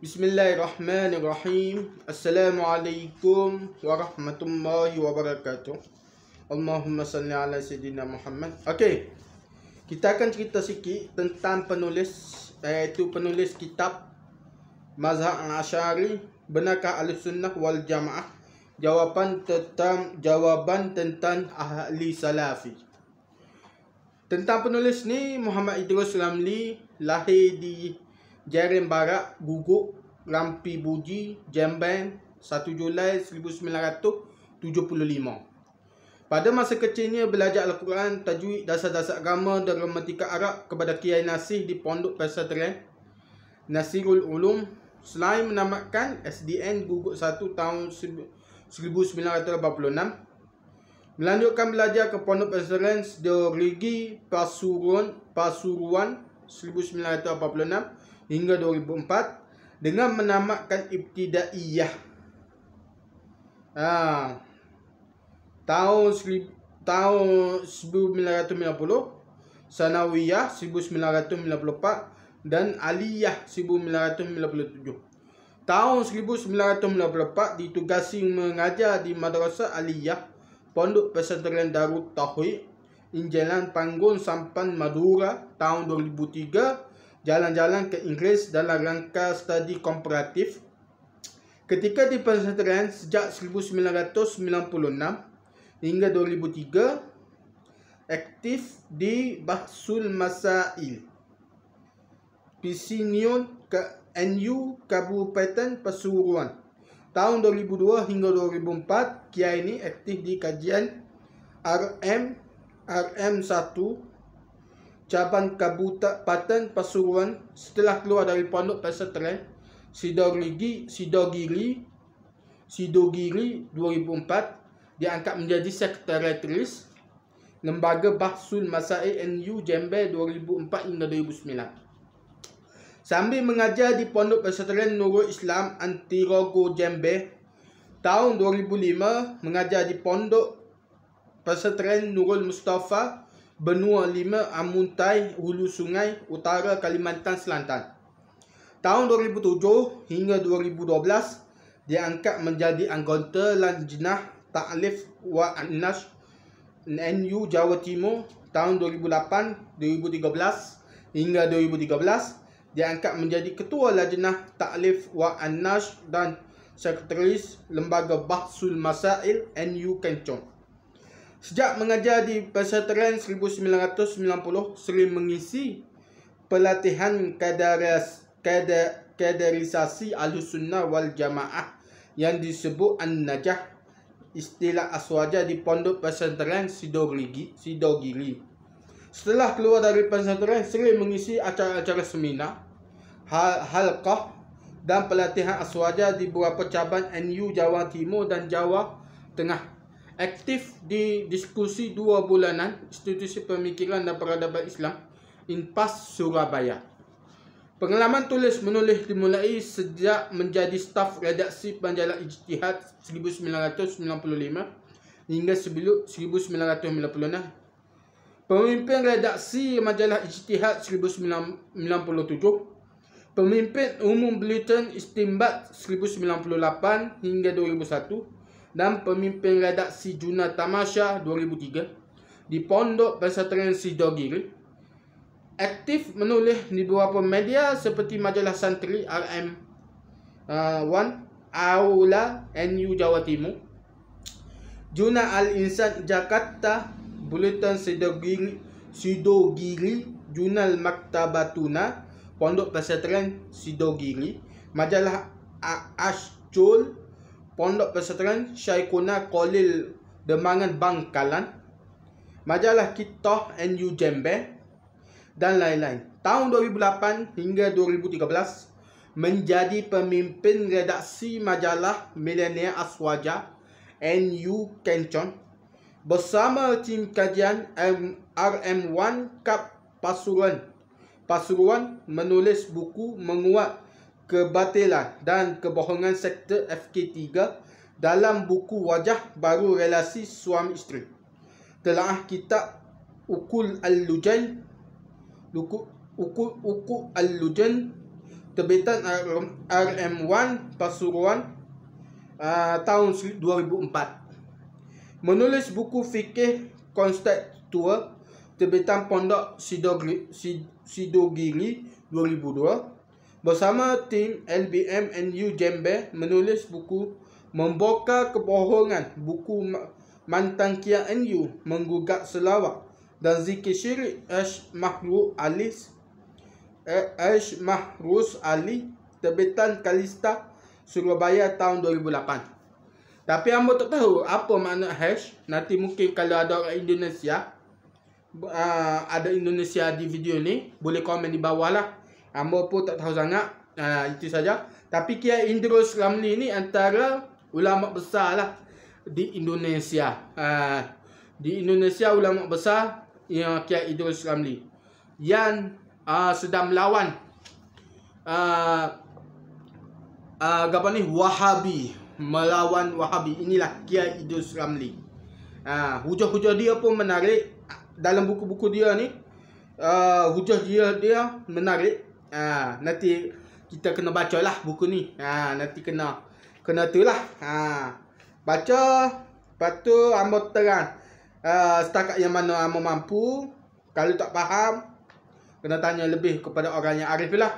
Bismillahirrahmanirrahim Assalamualaikum warahmatullahi wabarakatuh Allahumma salli ala sayyidina Muhammad Okay Kita akan cerita sikit tentang penulis Iaitu penulis kitab Mazhab Asyari Benarkah Al Sunnah wal Jamaah Jawapan tentang jawapan tentang Ahli Salafi Tentang penulis ni Muhammad Idrus Ramli Lahir di Jaren Barak, Guguk, Rampi Buji, Jemben, 1 Julai 1975. Pada masa kecilnya, belajar Al-Quran, tajwid, dasar-dasar agama dan romantika Arab kepada Kiai Nasih di Pondok Pesantren Nasirul Ulum. Selain menamatkan SDN Guguk 1 tahun 1986, Melanjutkan belajar ke Pondok Pesantren Derigi Pasuruan Pasuruan hingga 2004 dengan menamakan ibtidaiyah. Ha. Tahun tahun 1990, sanawiyah 1994 dan aliyah 1997. Tahun 1994 ditugasi mengajar di Madrasah Aliyah Pondok Pesantren Darut Tauhid Injilan Panggung Sampan Madura tahun 2003 jalan-jalan ke Inggeris dalam rangka studi komparatif. Ketika di pesantren sejak 1996 hingga 2003, aktif di Bahsul Masail. Pisinion ke NU Kabupaten Pasuruan. Tahun 2002 hingga 2004, Kiai ini aktif di kajian RM RM1 cabang Kabutak patan pasuruan setelah keluar dari pondok pesantren Sidogiri Sidogiri Sidogiri 2004 diangkat menjadi sekretaris Lembaga Bahsul Masai NU Jember 2004 hingga 2009. Sambil mengajar di Pondok Pesantren Nurul Islam Antirogo Jember tahun 2005 mengajar di Pondok Pesantren Nurul Mustafa Benua Lima, Amuntai, Hulu Sungai, Utara, Kalimantan Selatan. Tahun 2007 hingga 2012, diangkat menjadi anggota Lanjenah Ta'lif Wa Anas NU Jawa Timur tahun 2008, 2013 hingga 2013 diangkat menjadi ketua Lajnah Ta'lif Wa Anas dan sekretaris Lembaga Bahsul Masail NU Kencong. Sejak mengajar di Pesantren 1990, Sri mengisi pelatihan kaderas, kader, kaderisasi Ahlussunnah wal Jamaah yang disebut An-Najah istilah aswaja di Pondok Pesantren Sidogiri. Sidogiri. Setelah keluar dari pesantren, Sri mengisi acara-acara seminar, hal halqah dan pelatihan aswaja di beberapa cabang NU Jawa Timur dan Jawa Tengah aktif di diskusi dua bulanan Institusi Pemikiran dan Peradaban Islam INPAS Surabaya. Pengalaman tulis menulis dimulai sejak menjadi staf redaksi Panjala Ijtihad 1995 hingga sebelum 1996. Pemimpin redaksi majalah Ijtihad 1997, Pemimpin Umum Bulletin Istimbat 1998 hingga dan pemimpin redaksi Juna Tamasha 2003 di Pondok Pesantren Sidogiri. Aktif menulis di beberapa media seperti majalah Santri RM1 uh, Aula NU Jawa Timur. Juna Al-Insan Jakarta Bulletin Sidogiri, Sidogiri Jurnal Maktabatuna Pondok Pesantren Sidogiri Majalah Ashjol Pondok Persatuan Syaikuna Kolil Demangan Bangkalan, Majalah Kita NU Jembe dan lain-lain. Tahun 2008 hingga 2013 menjadi pemimpin redaksi majalah Milenia Aswaja NU Kenchon bersama tim kajian RM1 Cup Pasuruan. Pasuruan menulis buku menguat kebatilan dan kebohongan sektor FK3 dalam buku wajah baru relasi suami isteri. Telah kita Ukul Al-Lujan Ukul, Ukul Al-Lujan terbitan RM1 Pasuruan uh, tahun 2004. Menulis buku fikih konstat tua terbitan Pondok Sidogiri, Sidogiri 2002 bersama tim LBM NU Jembe menulis buku membuka Kebohongan buku mantan Kia NU menggugat selawat dan zikir syirik Ash Mahru Alis Ash Mahrus Ali Terbitan Kalista Surabaya tahun 2008 Tapi ambo tak tahu apa makna hash Nanti mungkin kalau ada orang Indonesia uh, Ada Indonesia di video ni Boleh komen di bawah lah Amba pun tak tahu sangat. Ha, itu saja. Tapi Kiai Indros Ramli ni antara ulama besar lah di Indonesia. Ha, di Indonesia ulama besar yang Kiai Indros Ramli. Yang ha, sedang melawan ha, ha, apa ni? Wahabi. Melawan Wahabi. Inilah Kiai Indros Ramli. Ha, hujah-hujah dia pun menarik. Dalam buku-buku dia ni. Uh, hujah dia, dia menarik ha, nanti kita kena baca lah buku ni. Ha, nanti kena kena tu lah. Ha, baca. Lepas tu Ambo terang. Uh, setakat yang mana Ambo mampu. Kalau tak faham. Kena tanya lebih kepada orang yang arif lah.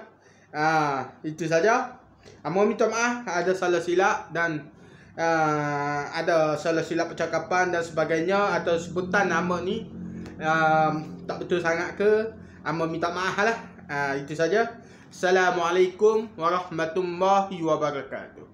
Ha, itu saja. Ambo minta maaf. Ada salah silap. Dan uh, ada salah silap percakapan dan sebagainya. Atau sebutan Ambo ni. Um, tak betul sangat ke. Ambo minta maaf lah. Ha, itu saja. Assalamualaikum warahmatullahi wabarakatuh.